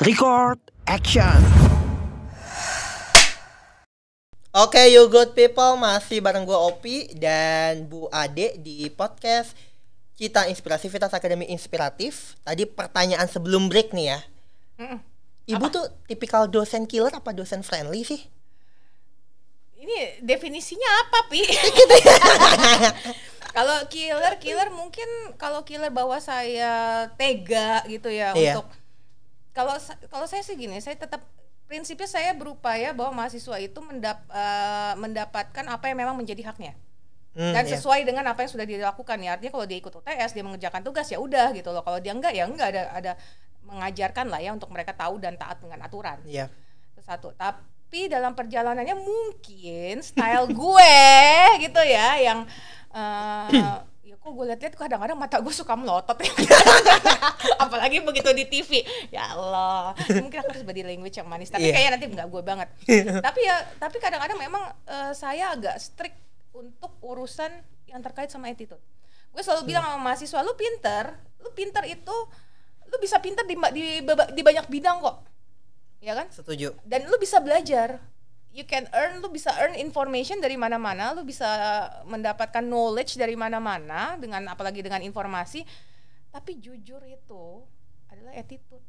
Record action. Oke, okay, you good people masih bareng gue Opi dan Bu Ade di podcast Cita Inspirasivitas Akademi Inspiratif. Tadi pertanyaan sebelum break nih ya. Ibu apa? tuh tipikal dosen killer apa dosen friendly sih? Ini definisinya apa, Pi? kalau killer killer mungkin kalau killer bawa saya tega gitu ya iya. untuk kalau kalau saya sih gini saya tetap prinsipnya saya berupaya bahwa mahasiswa itu mendap, uh, mendapatkan apa yang memang menjadi haknya hmm, dan iya. sesuai dengan apa yang sudah dilakukan ya artinya kalau dia ikut UTS dia mengerjakan tugas ya udah gitu loh kalau dia enggak ya enggak ada ada mengajarkan lah ya untuk mereka tahu dan taat dengan aturan yeah. itu satu tapi tapi dalam perjalanannya mungkin style gue gitu ya yang uh, ya kok gue liat-liat kadang-kadang mata gue suka melotot ya. apalagi begitu di TV ya Allah mungkin aku harus body language yang manis tapi yeah. kayaknya nanti nggak gue banget iya. tapi ya tapi kadang-kadang memang uh, saya agak strict untuk urusan yang terkait sama attitude gue selalu bilang sama mahasiswa lu pinter lu pinter itu lu bisa pinter di, di, di banyak bidang kok ya kan setuju dan lu bisa belajar you can earn lu bisa earn information dari mana-mana lu bisa mendapatkan knowledge dari mana-mana dengan apalagi dengan informasi tapi jujur itu adalah attitude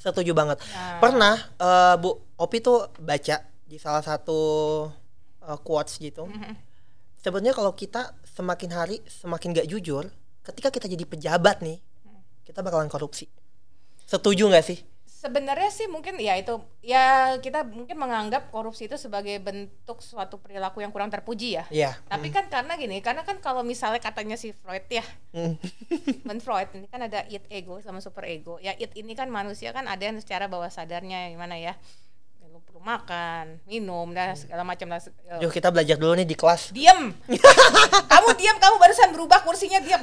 setuju banget nah. pernah uh, bu opi tuh baca di salah satu uh, quotes gitu mm sebenarnya kalau kita semakin hari semakin gak jujur ketika kita jadi pejabat nih mhm. kita bakalan korupsi setuju nggak sih Sebenarnya sih mungkin ya itu ya kita mungkin menganggap korupsi itu sebagai bentuk suatu perilaku yang kurang terpuji ya. Iya. Yeah. Tapi mm. kan karena gini, karena kan kalau misalnya katanya si Freud ya, mm. men Freud ini kan ada id ego sama super ego. Ya id ini kan manusia kan ada yang secara bawah sadarnya gimana ya makan, minum dan hmm. segala macam lah. Eh, Yuk kita belajar dulu nih di kelas. Diam. kamu diam, kamu barusan berubah kursinya diam.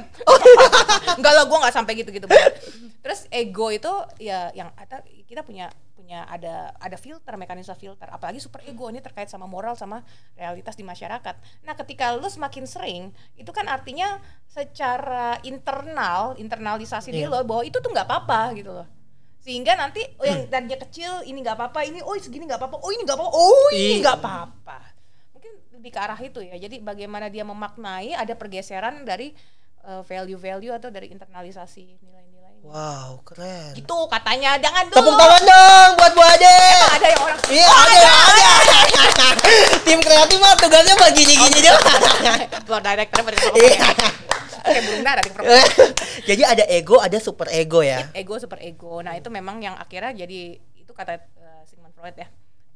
Enggak lah, gue nggak sampai gitu-gitu. Terus ego itu ya yang kita punya punya ada ada filter mekanisme filter apalagi super ego ini terkait sama moral sama realitas di masyarakat nah ketika lu semakin sering itu kan artinya secara internal internalisasi yeah. diri iya. lo bahwa itu tuh nggak apa-apa gitu loh sehingga nanti oh yang hmm. tadinya kecil ini nggak apa-apa ini oh segini nggak apa-apa oh ini nggak apa-apa oh ini iya. nggak apa-apa mungkin lebih ke arah itu ya jadi bagaimana dia memaknai ada pergeseran dari eh, value-value uh, atau dari internalisasi nilai-nilai wow keren gitu katanya jangan dulu tepuk tangan dong buat Bu Ade Emang ada yang orang iya oh, ada ada, ada. tim kreatif mah tugasnya begini-gini oh, doang buat Director berarti kayak burung darah jadi ada ego ada super ego ya iya, ego super ego nah itu memang yang akhirnya jadi itu kata uh, Sigmund Freud ya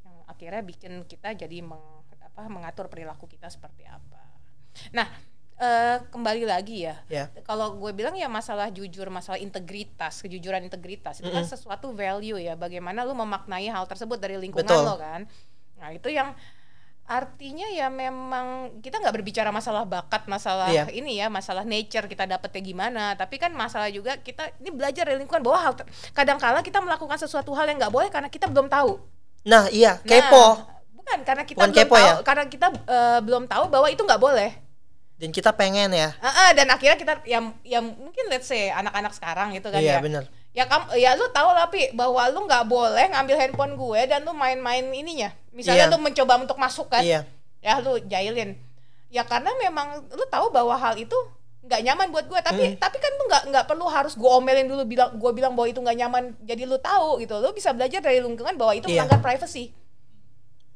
yang akhirnya bikin kita jadi meng, apa mengatur perilaku kita seperti apa nah uh, kembali lagi ya. Yeah. Kalau gue bilang ya masalah jujur, masalah integritas, kejujuran integritas itu mm -hmm. kan sesuatu value ya. Bagaimana lu memaknai hal tersebut dari lingkungan Betul. lo kan. Nah, itu yang artinya ya memang kita nggak berbicara masalah bakat masalah iya. ini ya masalah nature kita dapetnya gimana tapi kan masalah juga kita ini belajar dari lingkungan bahwa hal kadangkala kita melakukan sesuatu hal yang nggak boleh karena kita belum tahu nah iya nah, kepo nah, bukan karena kita bukan belum kepo, tahu ya? karena kita uh, belum tahu bahwa itu nggak boleh dan kita pengen ya uh, uh, dan akhirnya kita yang yang mungkin let's say anak-anak sekarang gitu kan iya, ya bener ya kamu ya lu tahu lah pi bahwa lu nggak boleh ngambil handphone gue dan lu main-main ininya misalnya yeah. lu mencoba untuk masuk kan yeah. ya lu jahilin ya karena memang lu tahu bahwa hal itu nggak nyaman buat gue tapi hmm. tapi kan lu nggak nggak perlu harus gue omelin dulu bilang gue bilang bahwa itu nggak nyaman jadi lu tahu gitu lu bisa belajar dari lingkungan bahwa itu yeah. melanggar privacy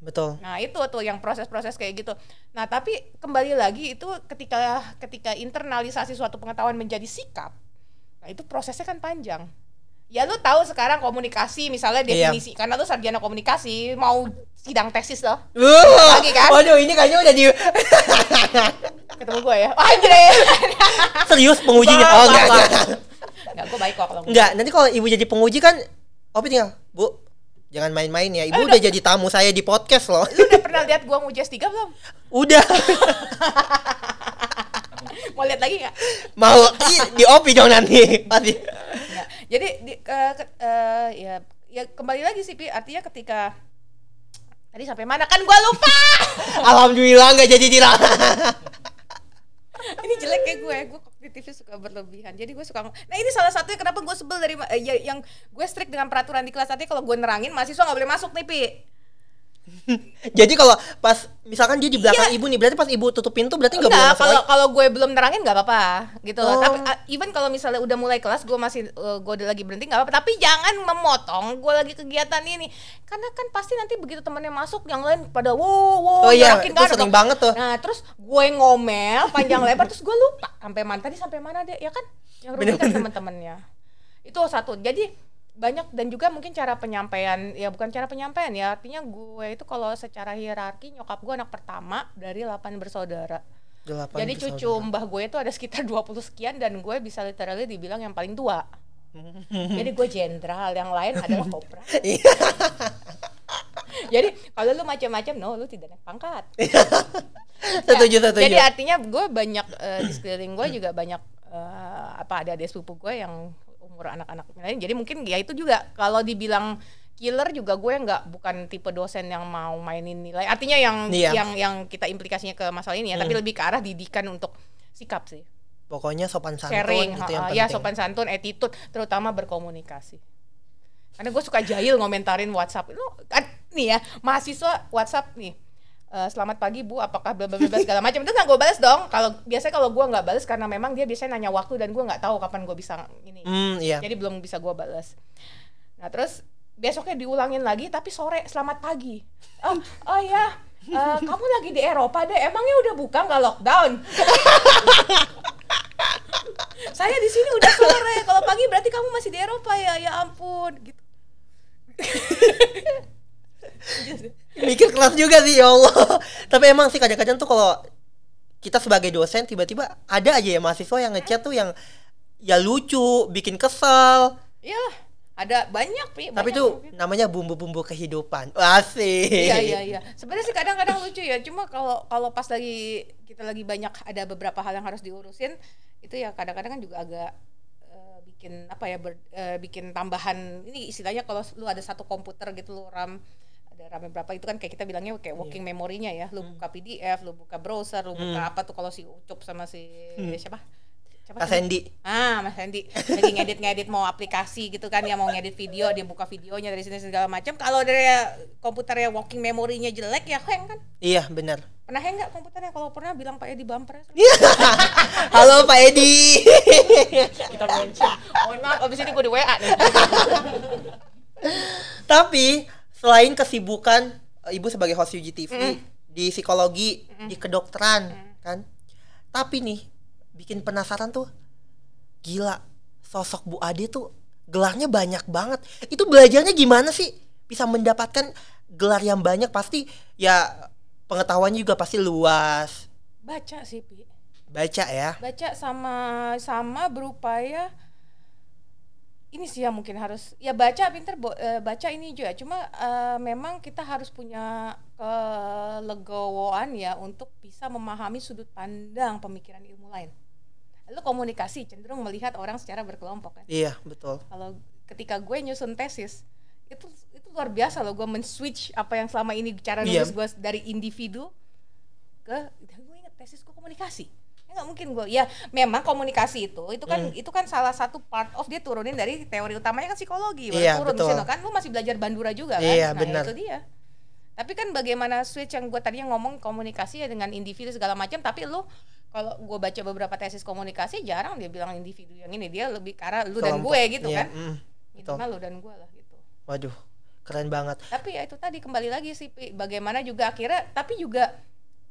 betul nah itu tuh yang proses-proses kayak gitu nah tapi kembali lagi itu ketika ketika internalisasi suatu pengetahuan menjadi sikap nah itu prosesnya kan panjang ya lu tahu sekarang komunikasi misalnya iya. definisi iya. karena lu sarjana komunikasi mau sidang tesis loh uh, lagi kan waduh ini kayaknya udah di ketemu gue ya anjir serius pengujinya gitu? oh enggak enggak enggak gue baik kok kalau enggak nanti kalau ibu jadi penguji kan opi tinggal bu jangan main-main ya ibu eh, udah, jadi tamu saya di podcast loh lu udah pernah lihat gue nguji S3 belum udah mau lihat lagi nggak mau di, di opi dong nanti jadi di, uh, ke, uh, ya ya kembali lagi sih Pi artinya ketika tadi sampai mana kan gue lupa alhamdulillah nggak jadi hilang ini jelek kayak gue gue kognitifnya suka berlebihan jadi gue suka nah ini salah satunya kenapa gue sebel dari ya, yang gue strict dengan peraturan di kelas tadi kalau gue nerangin mahasiswa nggak boleh masuk nih pi Jadi kalau pas misalkan dia di belakang iya. ibu nih, berarti pas ibu tutup pintu berarti nggak boleh. Kalau kalau gue belum nerangin nggak apa-apa gitu oh. Tapi uh, even kalau misalnya udah mulai kelas, gue masih uh, gue udah lagi berhenti nggak apa-apa. Tapi jangan memotong gue lagi kegiatan ini, karena kan pasti nanti begitu temennya masuk yang lain pada wow wow oh, iya. itu kan, sering banget tuh. Nah terus gue ngomel panjang lebar terus gue lupa sampai mana tadi sampai mana deh ya kan yang rugi kan teman-temannya itu satu. Jadi banyak dan juga mungkin cara penyampaian ya bukan cara penyampaian ya artinya gue itu kalau secara hierarki nyokap gue anak pertama dari 8 bersaudara 8 jadi bersaudara. cucu mbah gue itu ada sekitar 20 sekian dan gue bisa literally dibilang yang paling tua hmm. jadi gue jenderal yang lain adalah kopra iya. jadi kalau lu macam-macam no lu tidak naik pangkat setuju nah, setuju jadi artinya gue banyak uh, di sekeliling gue juga banyak uh, apa ada adik sepupu gue yang umur anak-anak lain jadi mungkin ya itu juga kalau dibilang killer juga gue nggak bukan tipe dosen yang mau mainin nilai artinya yang yeah. yang yang kita implikasinya ke masalah ini ya hmm. tapi lebih ke arah didikan untuk sikap sih pokoknya sopan santun Sharing, itu yang penting ya sopan santun attitude terutama berkomunikasi karena gue suka jahil ngomentarin WhatsApp lo kan nih ya mahasiswa WhatsApp nih Eh, selamat pagi bu, apakah bla bla segala macam itu nggak gue balas dong. Kalau biasanya kalau gue nggak balas karena memang dia biasanya nanya waktu dan gue nggak tahu kapan gue bisa ini, mm, yeah. jadi belum bisa gue balas. Nah terus besoknya diulangin lagi tapi sore selamat pagi. Oh oh ya, uh, kamu lagi di Eropa deh, emangnya udah buka nggak lockdown? Saya di sini udah sore, kalau pagi berarti kamu masih di Eropa ya, ya ampun gitu. Iya mikir kelas juga sih ya Allah tapi emang sih kadang-kadang tuh kalau kita sebagai dosen tiba-tiba ada aja ya mahasiswa yang ngechat tuh yang ya lucu bikin kesel Iya, ada banyak pi tapi itu namanya bumbu-bumbu kehidupan asik iya iya iya sebenarnya sih kadang-kadang lucu ya cuma kalau kalau pas lagi kita lagi banyak ada beberapa hal yang harus diurusin itu ya kadang-kadang kan juga agak eh, bikin apa ya ber, uh, bikin tambahan ini istilahnya kalau lu ada satu komputer gitu lu ram ada ramen berapa itu kan kayak kita bilangnya kayak working yeah. memorinya ya lu hmm. buka PDF lu buka browser lu hmm. buka apa tuh kalau si Ucup sama si hmm. siapa Siapa Mas Hendi. Ah, Mas Hendi. lagi ngedit-ngedit mau aplikasi gitu kan ya mau ngedit video, dia buka videonya dari sini segala macam. Kalau dari komputernya working memorinya jelek ya hang kan? Iya, benar. Pernah hang nggak komputernya? Kalau pernah bilang Pak Edi bumper. Halo Pak Edi. Kita mention. Oh maaf, abis ini gue di WA nih. Tapi selain kesibukan eh, ibu sebagai host UGTV mm. di psikologi, mm. di kedokteran, mm. kan? Tapi nih bikin penasaran tuh gila sosok Bu Ade tuh gelarnya banyak banget. Itu belajarnya gimana sih bisa mendapatkan gelar yang banyak pasti ya pengetahuannya juga pasti luas. Baca sih, Pi. Baca ya. Baca sama sama berupaya ini sih ya mungkin harus ya baca pinter bo, uh, baca ini juga cuma uh, memang kita harus punya kelegowoan ya untuk bisa memahami sudut pandang pemikiran ilmu lain Lalu komunikasi cenderung melihat orang secara berkelompok kan iya betul kalau ketika gue nyusun tesis itu itu luar biasa loh gue men-switch apa yang selama ini cara iya. nulis iya. gue dari individu ke gue inget tesis gue komunikasi nggak mungkin gue ya memang komunikasi itu itu kan hmm. itu kan salah satu part of dia turunin dari teori utamanya kan psikologi iya, turun betul. sini, kan lu masih belajar bandura juga kan iya, nah, bener. itu dia tapi kan bagaimana switch yang gue tadinya ngomong komunikasi ya dengan individu segala macam tapi lu kalau gue baca beberapa tesis komunikasi jarang dia bilang individu yang ini dia lebih karena lu Kelompok. dan gue gitu iya, kan mm, itu mah lu dan gue lah gitu waduh keren banget tapi ya itu tadi kembali lagi sih bagaimana juga akhirnya tapi juga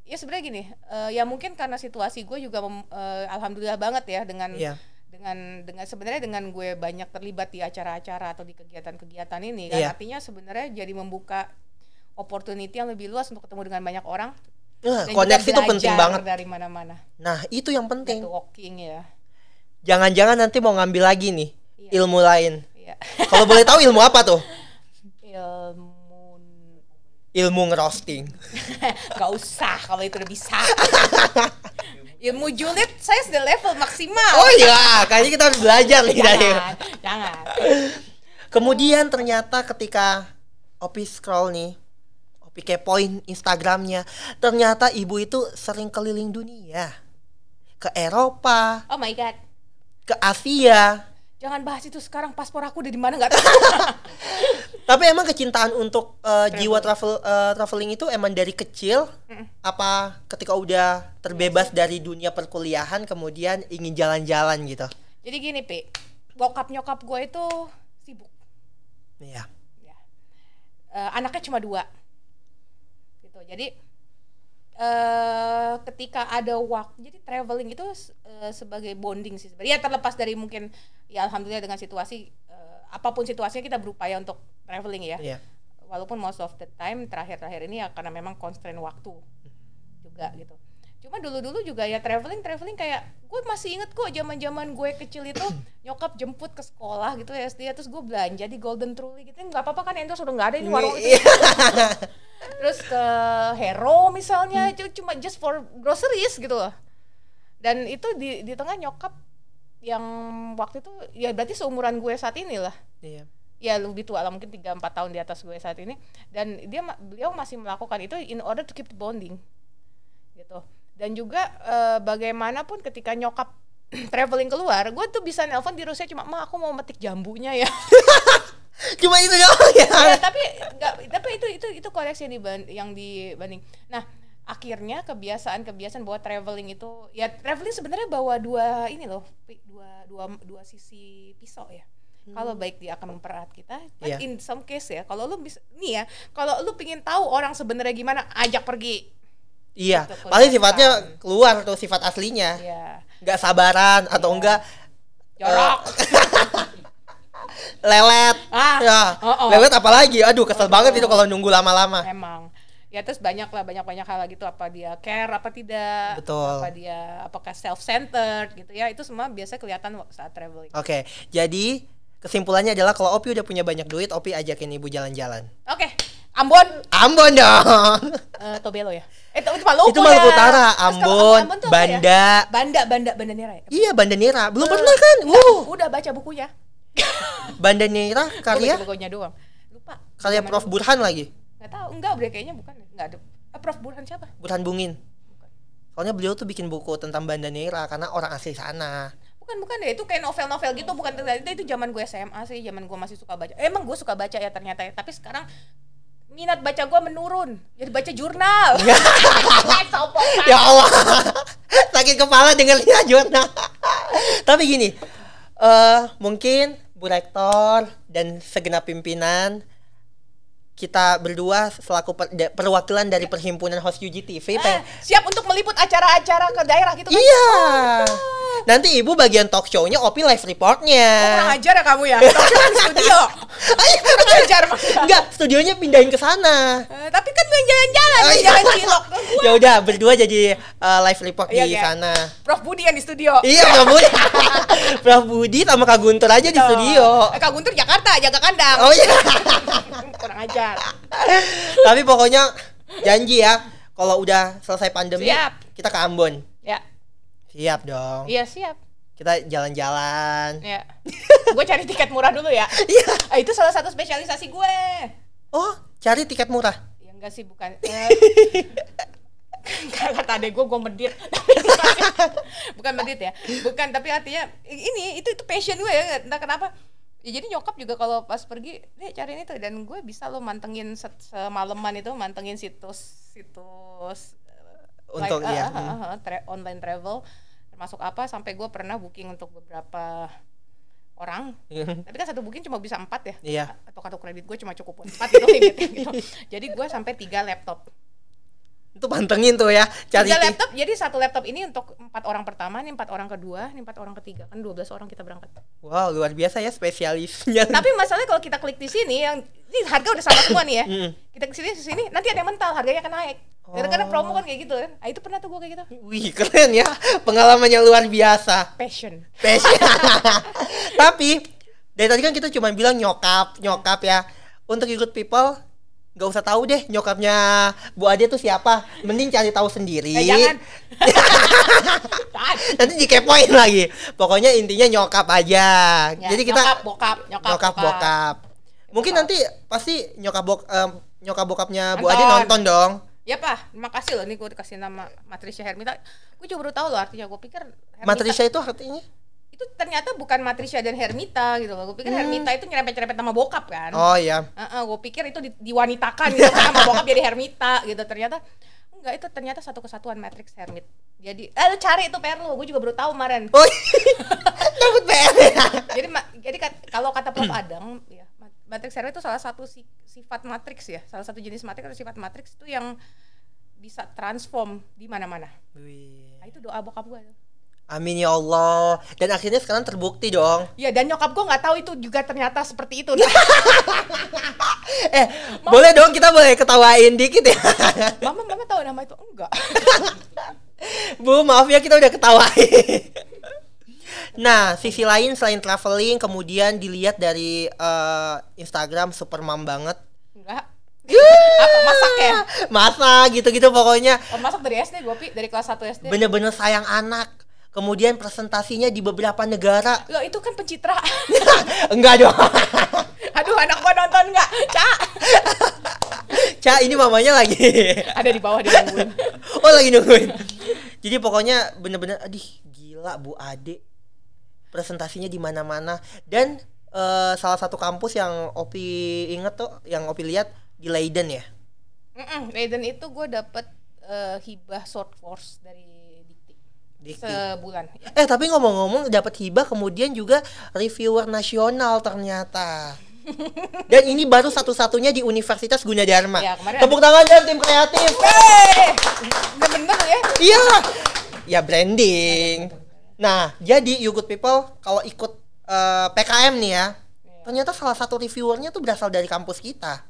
ya sebenarnya gini uh, ya mungkin karena situasi gue juga mem, uh, alhamdulillah banget ya dengan yeah. dengan dengan sebenarnya dengan gue banyak terlibat di acara-acara atau di kegiatan-kegiatan ini kan yeah. artinya sebenarnya jadi membuka opportunity yang lebih luas untuk ketemu dengan banyak orang nah, koneksi itu penting banget dari mana-mana nah itu yang penting walking ya jangan-jangan nanti mau ngambil lagi nih yeah. ilmu lain yeah. kalau boleh tahu ilmu apa tuh ilmu ilmu ngerosting. Gak usah kalau itu udah bisa. ilmu julid saya sudah level maksimal. Oh iya, kayaknya kita harus belajar nih jangan, dari. Jangan. Kemudian ternyata ketika Opi scroll nih, Opi kepoin Instagramnya, ternyata ibu itu sering keliling dunia, ke Eropa. Oh my god. Ke Asia. Jangan bahas itu sekarang paspor aku udah di mana nggak tahu. Tapi emang kecintaan untuk uh, jiwa travel uh, traveling itu emang dari kecil mm. apa ketika udah terbebas mm. dari dunia perkuliahan kemudian ingin jalan-jalan gitu. Jadi gini, Pi. Bokap nyokap gue itu sibuk. Iya. Ya. Uh, anaknya cuma dua. Gitu. Jadi uh, ketika ada waktu jadi traveling itu uh, sebagai bonding sih sebenarnya ya terlepas dari mungkin ya alhamdulillah dengan situasi apapun situasinya kita berupaya untuk traveling ya. Yeah. Walaupun most of the time terakhir-terakhir ini ya karena memang constraint waktu juga gitu. Cuma dulu-dulu juga ya traveling traveling kayak gue masih inget kok zaman-zaman gue kecil itu nyokap jemput ke sekolah gitu ya SD terus gue belanja di Golden Trolley gitu nggak apa-apa kan endorse udah nggak ada ini warung itu. Iya. terus ke Hero misalnya hmm. itu cuma just for groceries gitu loh. Dan itu di di tengah nyokap yang waktu itu ya berarti seumuran gue saat ini lah iya. ya lebih tua lah mungkin 3 empat tahun di atas gue saat ini dan dia beliau masih melakukan itu in order to keep the bonding gitu dan juga e, bagaimanapun ketika nyokap traveling keluar gue tuh bisa nelpon di Rusia cuma mah aku mau metik jambunya ya cuma itu doang ya, ya tapi gak, tapi itu itu itu koreksi yang, yang dibanding nah akhirnya kebiasaan-kebiasaan buat traveling itu ya traveling sebenarnya bawa dua ini loh dua dua dua sisi pisau ya hmm. kalau baik dia akan mempererat kita but yeah. in some case ya kalau lu bisa nih ya kalau lu pingin tahu orang sebenarnya gimana ajak pergi iya gitu, paling sifatnya keluar tuh sifat aslinya yeah. nggak sabaran atau yeah. enggak eh, jorok uh, lelet ah, ya oh, oh. lelet apalagi aduh kesel oh, banget oh. itu kalau nunggu lama-lama emang ya terus banyak lah banyak banyak hal gitu apa dia care apa tidak Betul. apa dia apakah self centered gitu ya itu semua biasa kelihatan saat traveling oke okay. jadi kesimpulannya adalah kalau Opi udah punya banyak duit Opi ajakin ibu jalan-jalan oke okay. Ambon Ambon dong uh, Tobelo ya eh itu malu. itu Maluku ya. Utara Ambon, Ambon ya? Banda. Ya? Banda Banda Banda nira ya? iya Banda nira belum uh, pernah kan uh. udah baca bukunya Banda nira karya bukunya doang lupa karya Prof Burhan lagi nggak tahu enggak udah kayaknya bukan nggak ada eh, Prof Burhan siapa Burhan Bungin bukan. soalnya beliau tuh bikin buku tentang Banda Neira karena orang asli sana bukan bukan ya itu kayak novel-novel gitu bukan ternyata itu zaman gue SMA sih zaman gue masih suka baca emang gue suka baca ya ternyata ya tapi sekarang minat baca gue menurun jadi baca jurnal ya. ya Allah sakit kepala lihat jurnal tapi gini uh, mungkin Bu Rektor dan segenap pimpinan kita berdua selaku per, perwakilan dari perhimpunan host UGTV eh, ah, siap untuk meliput acara-acara ke daerah gitu kan? Iya. Oh, Nanti ibu bagian talk show-nya Opi live reportnya. Oh, kurang ajar ya kamu ya. Talk show studio. Ayo, kurang ajar Enggak, studionya pindahin ke sana. Uh, tapi kan yang jalan-jalan, yang jalan cilok. Ya udah, berdua jadi uh, live report iya, di iya. sana. Prof Budi yang di studio. Iya, Prof Budi. Prof Budi sama Kak Guntur aja di studio. Eh, Kak Guntur Jakarta, jaga kandang. Oh iya. kurang ajar. tapi pokoknya janji ya, kalau udah selesai pandemi, Siap. kita ke Ambon. Siap dong. Iya siap. Kita jalan-jalan. Iya. gue cari tiket murah dulu ya. Iya. Eh, itu salah satu spesialisasi gue. Oh, cari tiket murah? Ya enggak sih, bukan. Eh, kata adek gue, gue medit. bukan medit ya. Bukan, tapi artinya ini itu itu passion gue ya. Entah kenapa ya jadi nyokap juga kalau pas pergi eh, cari ini tuh dan gue bisa lo mantengin se semaleman itu mantengin situs situs eh, untuk like, iya uh, uh, uh, tra online travel termasuk apa sampai gue pernah booking untuk beberapa orang iya. tapi kan satu booking cuma bisa empat ya iya. atau kartu kredit gue cuma cukup empat gitu gitu jadi gue sampai tiga laptop itu pantengin tuh ya cari laptop jadi satu laptop ini untuk empat orang pertama nih empat orang kedua nih empat orang ketiga kan dua belas orang kita berangkat wow luar biasa ya spesialisnya tapi masalahnya kalau kita klik di sini yang ini harga udah sama semua nih ya mm. kita kesini sini nanti ada yang mental harganya akan naik Oh. Kadang-kadang promo oh. kan kayak gitu kan. Ah itu pernah tuh gue kayak gitu. Wih keren ya, pengalaman yang luar biasa. Passion. Passion. Tapi dari tadi kan kita cuma bilang nyokap, nyokap ya. Untuk ikut people Gak usah tahu deh nyokapnya Bu Ade tuh siapa. Mending cari tahu sendiri. Eh, jangan. Nanti dikepoin lagi. Pokoknya intinya nyokap aja. Ya, Jadi kita nyokap bokap, nyokap, nyokap bokap. bokap. Mungkin nanti pasti nyokap bok um, nyokap bokapnya Bu Ade nonton dong. Ya pak, makasih loh ini gue dikasih nama Matricia Hermita. Gue juga baru tahu loh artinya. Gue pikir Hermita, Matricia itu artinya? Itu ternyata bukan Matricia dan Hermita gitu loh. Gue pikir hmm. Hermita itu nyerempet-nyerempet nama bokap kan. Oh iya. Uh -uh, gue pikir itu di, diwanitakan gitu kan sama bokap jadi Hermita gitu. Ternyata enggak itu ternyata satu kesatuan Matrix Hermit. Jadi, eh lu cari itu PR lu. Gue juga baru tahu kemarin. Oh. Iya. Takut PR. Ya? jadi jadi kalau kata Prof Adang matrix server itu salah satu si, sifat matriks ya, salah satu jenis matrix atau sifat matriks itu yang bisa transform di mana-mana. Nah, itu doa bokap gue. Amin ya Allah. Dan akhirnya sekarang terbukti dong. Iya dan nyokap gue nggak tahu itu juga ternyata seperti itu. eh mama, boleh dong kita boleh ketawain dikit ya. mama mama tahu nama itu enggak. Bu maaf ya kita udah ketawain. Nah, sisi lain selain traveling, kemudian dilihat dari uh, Instagram super mam banget. Enggak. Yeah. apa masak ya? Masak gitu-gitu pokoknya. Oh, masak dari SD gue pi dari kelas 1 SD. Bener-bener sayang anak. Kemudian presentasinya di beberapa negara. Loh itu kan pencitraan. enggak dong. Aduh anak gua nonton enggak? Cak. Cak ini mamanya lagi. Ada di bawah dia nungguin. oh lagi nungguin. Jadi pokoknya bener-bener adih gila Bu Ade presentasinya di mana-mana dan uh, salah satu kampus yang Opi inget tuh yang Opi lihat di Leiden ya mm -mm, Leiden itu gue dapet uh, hibah short course dari Dikti, sebulan ya. eh tapi ngomong-ngomong dapat hibah kemudian juga reviewer nasional ternyata dan ini baru satu-satunya di Universitas Gunadarma. Ya, Tepuk tangan dan tim kreatif. Bener-bener ya. Iya. Ya branding. Iya, iya, Nah, jadi You Good People kalau ikut uh, eh, PKM nih ya, iya. ternyata salah satu reviewernya tuh berasal dari kampus kita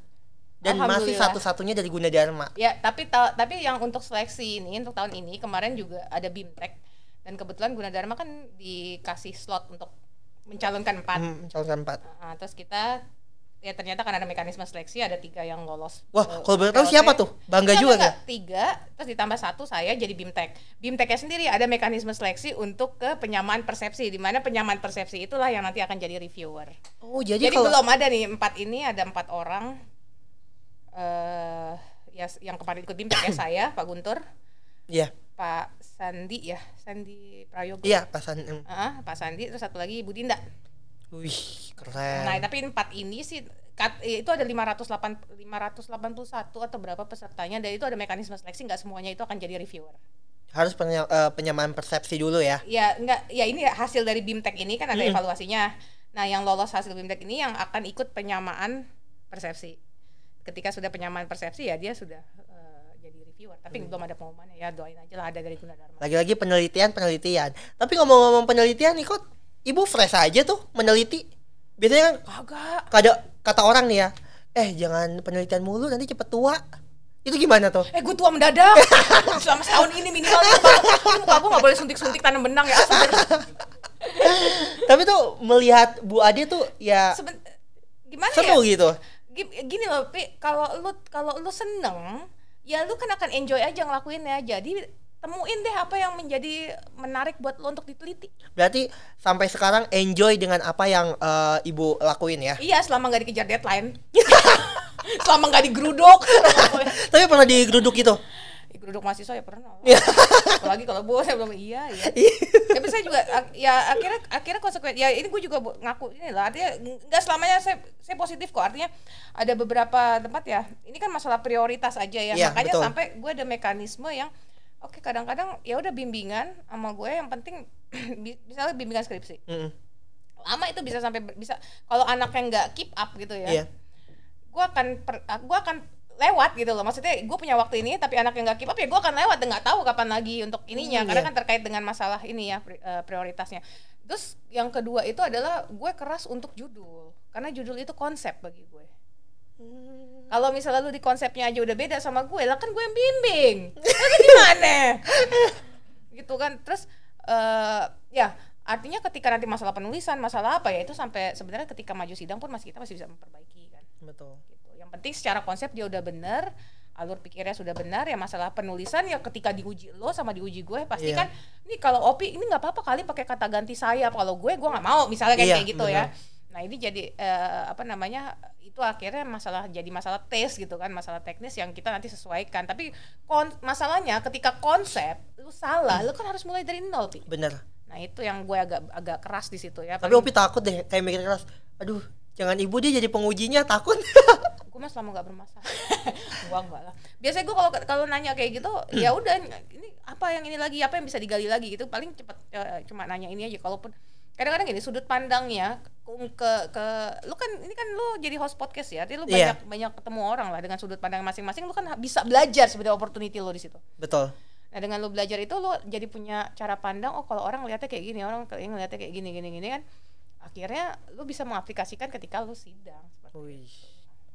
dan masih satu-satunya dari Gunadarma. Ya, tapi ta tapi yang untuk seleksi ini untuk tahun ini kemarin juga ada bimtek dan kebetulan Gunadarma kan dikasih slot untuk mencalonkan empat. Hmm, mencalonkan empat. Uh, terus kita ya ternyata karena ada mekanisme seleksi ada tiga yang lolos. Wah, eh, kalau boleh tahu siapa tuh? Bangga Tidak, juga nggak? Tiga, terus ditambah satu saya jadi bimtek. Bimteknya sendiri ada mekanisme seleksi untuk ke penyamaan persepsi, di mana penyamaan persepsi itulah yang nanti akan jadi reviewer. Oh, jadi, jadi kalau... belum ada nih empat ini ada empat orang. Uh, ya yang kemarin ikut bimtek ya saya, Pak Guntur. Iya. Yeah. Pak Sandi ya, Sandi Prayogo. Iya, Pak Sandi. Uh, Pak Sandi terus satu lagi Ibu Dinda. Wih, keren. Nah, tapi empat ini sih eh, itu ada 508 581 atau berapa pesertanya dan itu ada mekanisme seleksi nggak semuanya itu akan jadi reviewer. Harus penya, uh, penyamaan persepsi dulu ya. Ya, enggak ya ini hasil dari BIMTEK ini kan ada hmm. evaluasinya. Nah, yang lolos hasil BIMTEK ini yang akan ikut penyamaan persepsi. Ketika sudah penyamaan persepsi ya dia sudah eh, reviewer tapi hmm. belum ada pengumumannya ya doain aja lah ada dari Gunadarma lagi-lagi penelitian penelitian tapi ngomong-ngomong penelitian ikut ibu fresh aja tuh meneliti biasanya kan kagak kada kata orang nih ya eh jangan penelitian mulu nanti cepet tua itu gimana tuh? Eh gue tua mendadak Selama setahun ini minimal Ini muka gue gak boleh suntik-suntik tanam benang ya asal Tapi tuh melihat Bu Ade tuh ya Seben Gimana ya? seru ya? gitu Gini loh Pi Kalau lu, kalau lu seneng Ya lu kan akan enjoy aja ngelakuinnya Jadi temuin deh apa yang menjadi menarik buat lo untuk diteliti. Berarti sampai sekarang enjoy dengan apa yang uh, ibu lakuin ya? Iya, selama nggak dikejar deadline. selama nggak digeruduk. Tapi pernah digeruduk gitu? Digeruduk mahasiswa ya pernah. Iya. Apalagi kalau bos saya belum iya iya. iya. Tapi saya juga ya akhirnya akhirnya konsekuensi ya ini gue juga ngaku ini lah artinya nggak selamanya saya saya positif kok artinya ada beberapa tempat ya ini kan masalah prioritas aja ya, ya makanya betul. sampai gue ada mekanisme yang oke okay, kadang-kadang ya udah bimbingan sama gue yang penting misalnya bimbingan skripsi mm -hmm. lama itu bisa sampai bisa kalau anak yang nggak keep up gitu ya yeah. gue akan per, ah, gue akan lewat gitu loh maksudnya gue punya waktu ini tapi anak yang nggak keep up ya gue akan lewat dan nggak tahu kapan lagi untuk ininya hmm, karena yeah. kan terkait dengan masalah ini ya eh, prioritasnya terus yang kedua itu adalah gue keras untuk judul karena judul itu konsep bagi gue kalau misalnya lu di konsepnya aja udah beda sama gue, lah kan gue yang bimbing. lalu gimana? gitu kan. Terus uh, ya artinya ketika nanti masalah penulisan, masalah apa ya itu sampai sebenarnya ketika maju sidang pun masih kita masih bisa memperbaiki kan. Betul. Gitu. Yang penting secara konsep dia udah bener, alur pikirnya sudah benar ya masalah penulisan ya ketika diuji lo sama diuji gue pasti yeah. kan ini kalau opi ini nggak apa-apa kali pakai kata ganti saya kalau gue gue nggak mau misalnya kayak, yeah, kayak gitu bener. ya Nah ini jadi uh, apa namanya itu akhirnya masalah jadi masalah tes gitu kan masalah teknis yang kita nanti sesuaikan. Tapi kon masalahnya ketika konsep lu salah, hmm. lu kan harus mulai dari nol pi. Bener. Nah itu yang gue agak agak keras di situ ya. Tapi Opi takut deh kayak mikir keras. Aduh jangan ibu dia jadi pengujinya takut. gue masih lama nggak bermasalah uang enggak lah biasanya gue kalau kalau nanya kayak gitu ya udah ini apa yang ini lagi apa yang bisa digali lagi gitu paling cepet uh, cuma nanya ini aja kalaupun kadang-kadang gini sudut pandangnya ke ke lu kan ini kan lu jadi host podcast ya, jadi lu iya. banyak yeah. banyak ketemu orang lah dengan sudut pandang masing-masing, lu kan bisa belajar sebagai opportunity lo di situ. Betul. Nah dengan lu belajar itu lu jadi punya cara pandang, oh kalau orang lihatnya kayak gini, orang ngeliatnya kayak gini gini gini kan, akhirnya lu bisa mengaplikasikan ketika lu sidang. Wih,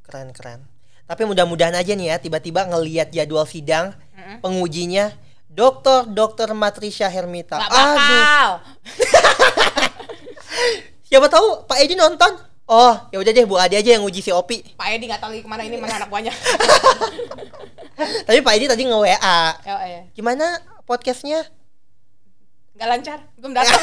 keren keren. Tapi mudah-mudahan aja nih ya, tiba-tiba ngelihat jadwal sidang, mm-hmm. pengujinya Dokter Dokter Matrisha Hermita. Gak bakal. Aduh. Siapa tahu Pak Edi nonton. Oh, ya udah deh Bu Adi aja yang uji si Opi. Pak Edi nggak tahu lagi kemana ini mana anak buahnya. Tapi Pak Edi tadi nge WA. Oh, iya. Gimana podcastnya? Gak lancar, belum datang.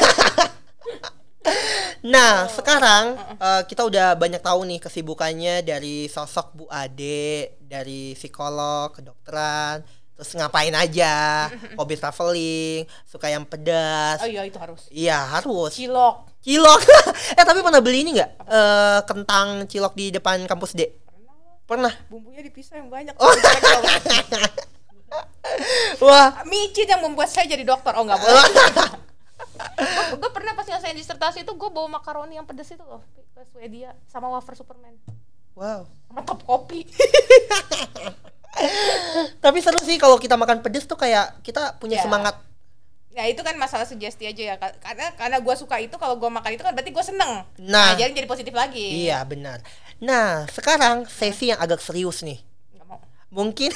nah, oh. sekarang uh, kita udah banyak tahu nih kesibukannya dari sosok Bu Ade, dari psikolog, kedokteran, terus ngapain aja hobi traveling suka yang pedas oh iya itu harus iya harus cilok cilok eh tapi pernah beli ini nggak e, kentang cilok di depan kampus dek pernah, bumbunya dipisah yang banyak oh. wah micin yang membuat saya jadi dokter oh nggak boleh gue pernah pas ngasain disertasi itu gue bawa makaroni yang pedas itu loh ke Swedia sama wafer Superman wow sama top kopi tapi seru sih kalau kita makan pedes tuh kayak kita punya yeah. semangat Ya itu kan masalah sugesti aja ya karena karena gue suka itu kalau gue makan itu kan berarti gue seneng. Nah, nah jadi jadi positif lagi. Iya benar. Nah sekarang sesi yang agak serius nih. Mungkin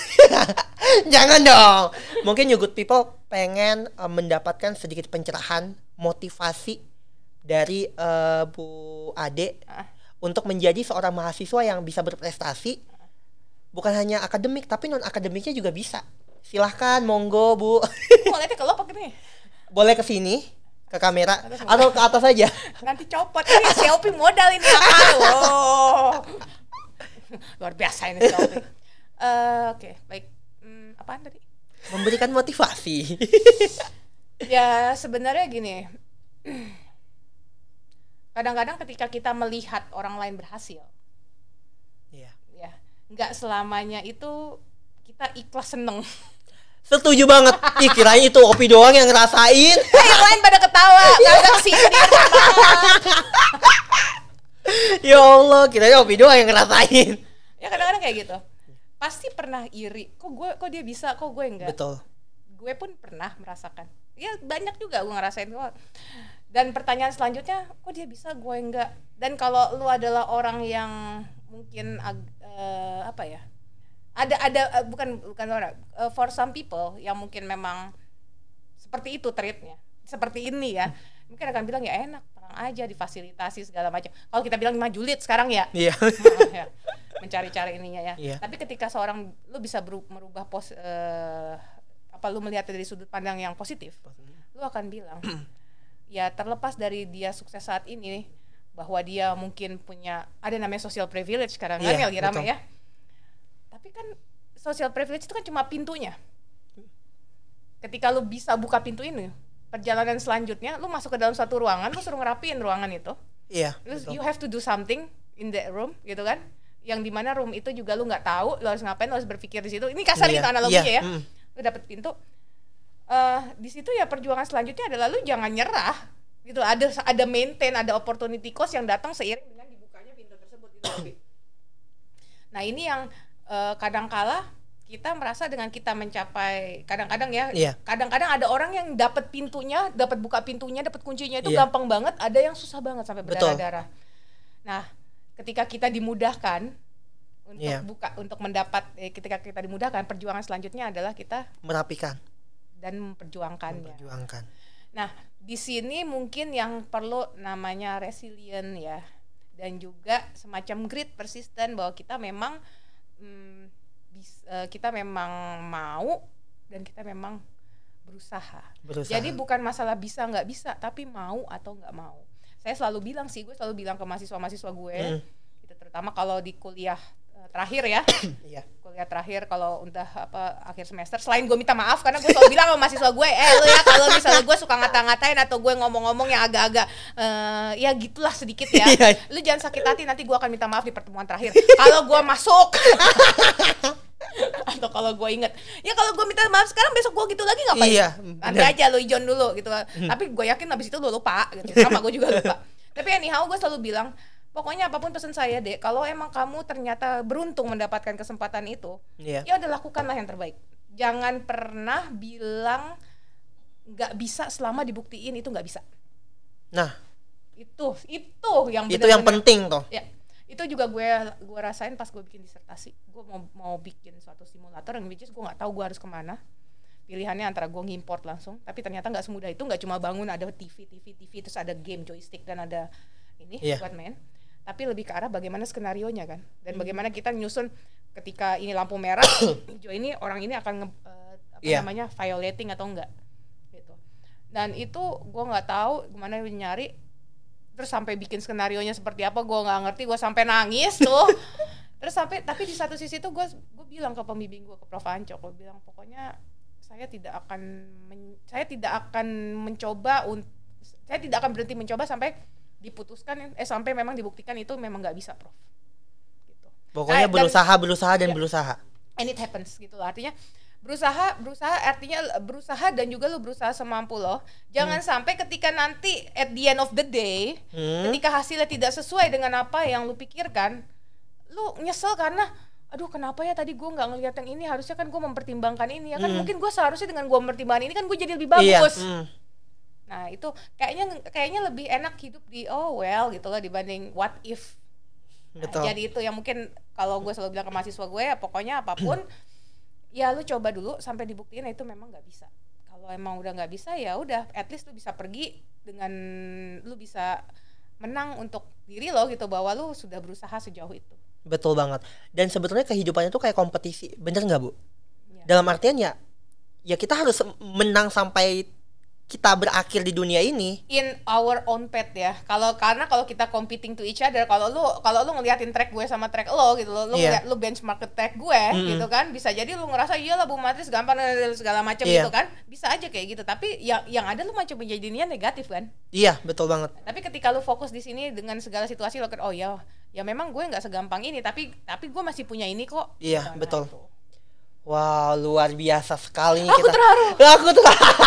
jangan dong. Mungkin you good people pengen uh, mendapatkan sedikit pencerahan, motivasi dari uh, Bu Ade uh. untuk menjadi seorang mahasiswa yang bisa berprestasi bukan hanya akademik tapi non akademiknya juga bisa silahkan monggo bu boleh ke lo pakai gitu ya? boleh ke sini ke kamera atau ke atas aja nanti copot ini selfie modal ini oh. luar biasa ini selfie. uh, oke okay, baik hmm, apaan tadi memberikan motivasi ya sebenarnya gini kadang-kadang ketika kita melihat orang lain berhasil nggak selamanya itu kita ikhlas seneng setuju banget Ih, kirain itu opi doang yang ngerasain hey, yang lain pada ketawa kadang ya Allah kirain opi doang yang ngerasain ya kadang-kadang kayak gitu pasti pernah iri kok gue kok dia bisa kok gue enggak betul gue pun pernah merasakan ya banyak juga gue ngerasain kok dan pertanyaan selanjutnya kok dia bisa gue enggak dan kalau lu adalah orang yang mungkin uh, apa ya ada ada uh, bukan bukan orang uh, for some people yang mungkin memang seperti itu treatnya seperti ini ya mungkin akan bilang ya enak terang aja difasilitasi segala macam kalau kita bilang mah sekarang ya iya yeah. Ya, mencari-cari ininya ya yeah. tapi ketika seorang lu bisa berubah, merubah pos uh, apa lu melihat dari sudut pandang yang positif lu akan bilang ya terlepas dari dia sukses saat ini bahwa dia mungkin punya ada namanya social privilege sekarang yeah, kan iya, lagi ramai ya tapi kan social privilege itu kan cuma pintunya ketika lu bisa buka pintu ini perjalanan selanjutnya lu masuk ke dalam satu ruangan lu suruh ngerapiin ruangan itu iya yeah, you have to do something in that room gitu kan yang dimana room itu juga lu nggak tahu lu harus ngapain lu harus berpikir di situ ini kasar yeah, gitu analoginya yeah, ya mm lu dapet pintu uh, di situ ya perjuangan selanjutnya adalah lu jangan nyerah gitu ada ada maintain ada opportunity cost yang datang seiring dengan dibukanya pintu tersebut gitu nah ini yang uh, eh, kala kita merasa dengan kita mencapai kadang-kadang ya kadang iya. kadang-kadang ada orang yang dapat pintunya dapat buka pintunya dapat kuncinya itu yeah. gampang banget ada yang susah banget sampai berdarah-darah nah ketika kita dimudahkan untuk yeah. buka untuk mendapat eh, ketika kita dimudahkan perjuangan selanjutnya adalah kita merapikan dan memperjuangkannya. Memperjuangkan. Nah, di sini mungkin yang perlu namanya resilient ya dan juga semacam grit persisten bahwa kita memang hmm, bisa, eh, kita memang mau dan kita memang berusaha. berusaha. Jadi bukan masalah bisa nggak bisa, tapi mau atau nggak mau. Saya selalu bilang sih, gue selalu bilang ke mahasiswa-mahasiswa gue, Mm. terutama kalau di kuliah Eh, terakhir ya iya kuliah terakhir kalau udah apa akhir semester selain gue minta maaf karena gue selalu bilang sama mahasiswa gue eh lu ya kalau misalnya gue suka ngata-ngatain atau gue ngomong-ngomong yang agak-agak uh, ya gitulah sedikit ya iya. lu jangan sakit hati nanti gue akan minta maaf di pertemuan terakhir kalau gue masuk atau kalau gue inget ya kalau gue minta maaf sekarang besok gue gitu lagi apa iya, nanti aja lu ijon dulu gitu hmm. tapi gue yakin abis itu lo lupa gitu sama gue juga lupa tapi anyhow gue selalu bilang Pokoknya apapun pesan saya deh, kalau emang kamu ternyata beruntung mendapatkan kesempatan itu, yeah. ya udah lakukanlah yang terbaik. Jangan pernah bilang nggak bisa selama dibuktiin itu nggak bisa. Nah, itu itu yang itu yang penting toh. Ya, itu juga gue gue rasain pas gue bikin disertasi. Gue mau mau bikin suatu simulator yang which is gue nggak tahu gue harus kemana pilihannya antara gue ngimport langsung tapi ternyata nggak semudah itu nggak cuma bangun ada TV TV TV terus ada game joystick dan ada ini yeah. buat main tapi lebih ke arah bagaimana skenario nya kan dan hmm. bagaimana kita nyusun ketika ini lampu merah hijau ini orang ini akan nge, uh, apa yeah. namanya violating atau enggak gitu dan itu gue nggak tahu gimana nyari terus sampai bikin skenario nya seperti apa gue nggak ngerti gue sampai nangis tuh terus sampai tapi di satu sisi tuh gue gue bilang ke pembimbing gue ke Prof Anco gue bilang pokoknya saya tidak akan saya tidak akan mencoba un, saya tidak akan berhenti mencoba sampai diputuskan eh sampai memang dibuktikan itu memang nggak bisa prof gitu pokoknya nah, berusaha dan, berusaha dan ya, berusaha and it happens gitu loh. artinya berusaha berusaha artinya berusaha dan juga lo berusaha semampu lo jangan hmm. sampai ketika nanti at the end of the day hmm. ketika hasilnya tidak sesuai dengan apa yang lo pikirkan lo nyesel karena aduh kenapa ya tadi gue nggak ngeliat yang ini harusnya kan gue mempertimbangkan ini ya kan hmm. mungkin gue seharusnya dengan gue mempertimbangkan ini kan gue jadi lebih bagus iya. hmm Nah, itu kayaknya kayaknya lebih enak hidup di oh well gitu loh dibanding what if. Nah, Jadi itu yang mungkin kalau gue selalu bilang ke mahasiswa gue ya pokoknya apapun ya lu coba dulu sampai dibuktiin itu memang nggak bisa. Kalau emang udah nggak bisa ya udah at least lu bisa pergi dengan lu bisa menang untuk diri lo gitu bahwa lu sudah berusaha sejauh itu. Betul banget. Dan sebetulnya kehidupannya tuh kayak kompetisi. Bener nggak, Bu? Ya. Dalam artian ya ya kita harus menang sampai kita berakhir di dunia ini in our own path ya kalau karena kalau kita competing to each other kalau lu kalau lu ngeliatin track gue sama track lo gitu lo lu yeah. Iya. lu benchmark ke track gue mm gitu kan bisa jadi lu ngerasa iyalah bu matris gampang segala macam yeah. gitu kan bisa aja kayak gitu tapi yang yang ada lu macam dunia negatif kan iya yeah, betul banget tapi ketika lu fokus di sini dengan segala situasi lo kan, oh ya ya memang gue nggak segampang ini tapi tapi gue masih punya ini kok iya yeah, gitu kan, betul itu. wow luar biasa sekali aku kita. terharu aku terharu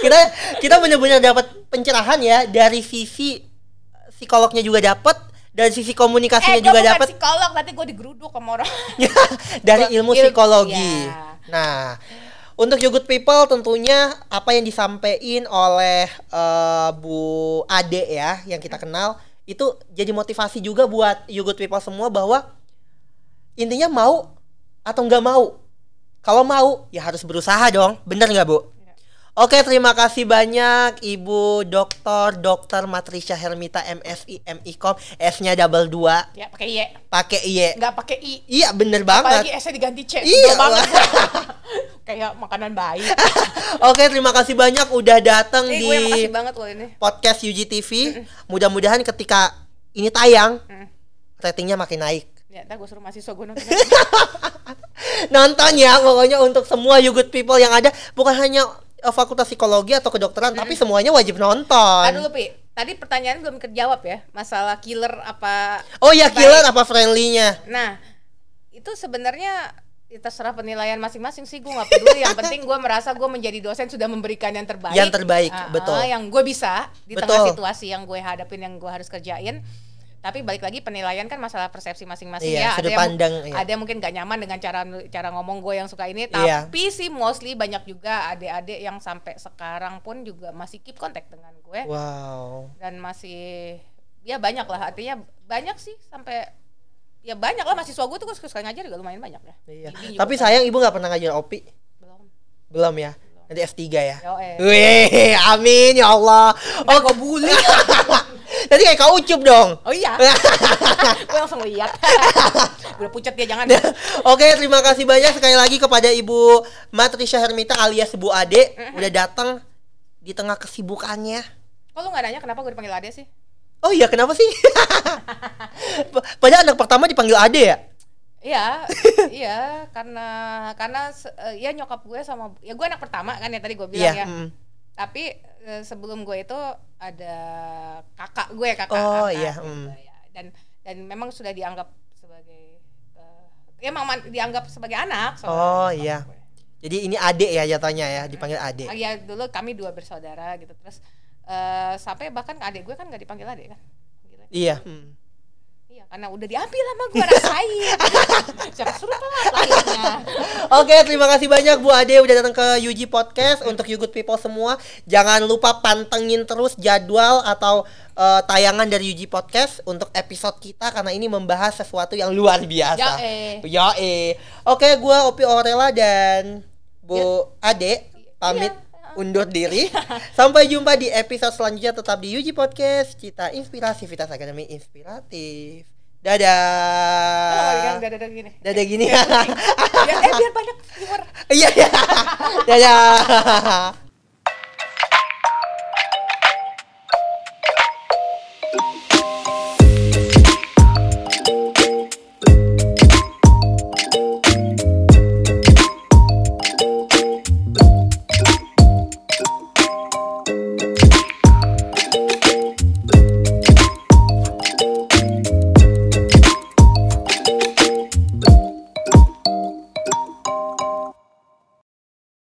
kita kita benar-benar dapat pencerahan ya dari sisi psikolognya juga dapat dan sisi komunikasinya eh, juga dapat psikolog nanti gue digeruduk sama orang ya, dari ilmu psikologi ya. nah untuk yogurt People tentunya apa yang disampaikan oleh uh, Bu Ade ya yang kita kenal itu jadi motivasi juga buat yogurt People semua bahwa intinya mau atau nggak mau. Kalau mau ya harus berusaha dong, bener nggak Bu? Oke, terima kasih banyak Ibu Dokter Dokter Matricia Hermita MSI MIKOM. S-nya double dua. Ya, pakai Y. E. Pakai Y. Enggak pakai I. Iya, bener banget. Apalagi S-nya diganti C. Iya. banget. Kayak makanan bayi. Oke, terima kasih banyak udah datang di gue makasih banget loh ini. Podcast UGTV. Mudah-mudahan ketika ini tayang, mm. ratingnya makin naik. Ya, ntar gue suruh mahasiswa gue nonton. nonton ya, pokoknya untuk semua You Good People yang ada, bukan hanya Eh, fakultas psikologi atau kedokteran hmm. tapi semuanya wajib nonton. Aduh Pi, tadi pertanyaan belum terjawab ya masalah killer apa? Oh ya killer apa friendly-nya. Nah itu sebenarnya ya terserah penilaian masing-masing sih gue gak peduli yang penting gue merasa gue menjadi dosen sudah memberikan yang terbaik yang terbaik uh, uh, betul ah, yang gue bisa di betul. tengah situasi yang gue hadapin yang gue harus kerjain tapi balik lagi penilaian kan masalah persepsi masing-masing iya, ya ada yang, pandang, iya. ada yang mungkin gak nyaman dengan cara cara ngomong gue yang suka ini iya. tapi iya. sih mostly banyak juga adik-adik yang sampai sekarang pun juga masih keep contact dengan gue wow dan masih ya banyak lah artinya banyak sih sampai ya banyak lah mahasiswa gue tuh gue suka ngajar juga lumayan banyak ya iya. tapi sayang ibu nggak pernah ngajar opi belum belum ya belum. nanti F3 ya Yo, eh. Wih, amin ya Allah. Oh, kok bully. Nanti kayak kau ucup dong. Oh iya. gue langsung lihat. Udah pucat ya jangan. Oke, terima kasih banyak sekali lagi kepada Ibu Matrisha Hermita alias Bu Ade udah datang di tengah kesibukannya. Kok lu gak nanya kenapa gue dipanggil Ade sih? Oh iya, kenapa sih? Padahal anak pertama dipanggil Ade ya? Iya, iya karena karena ya nyokap gue sama ya gue anak pertama kan ya tadi gue iya, bilang yeah, ya. Mm tapi eh, sebelum gue itu ada kakak gue kakak oh kakak, iya gitu, mm. ya. Hmm. dan dan memang sudah dianggap sebagai uh, ya memang dianggap sebagai anak oh iya gue. jadi ini adik ya jatuhnya ya dipanggil adik iya dulu kami dua bersaudara gitu terus uh, sampai bahkan adik gue kan nggak dipanggil adik kan gitu. iya hmm karena udah diambil sama gue rasain siapa suruh telat lainnya oke terima kasih banyak Bu Ade udah datang ke Yuji Podcast untuk You Good People semua jangan lupa pantengin terus jadwal atau uh, tayangan dari Yuji Podcast untuk episode kita karena ini membahas sesuatu yang luar biasa ya eh oke okay, gue Opi Orela dan Bu ya. Ade pamit ya undur diri. Sampai jumpa di episode selanjutnya tetap di Yuji Podcast. Cita Inspirasi Vitas Akademi Inspiratif. Dadah. Oh, dadah gini. Dadah gini. ya. eh biar banyak viewer. Iya, iya. Dadah.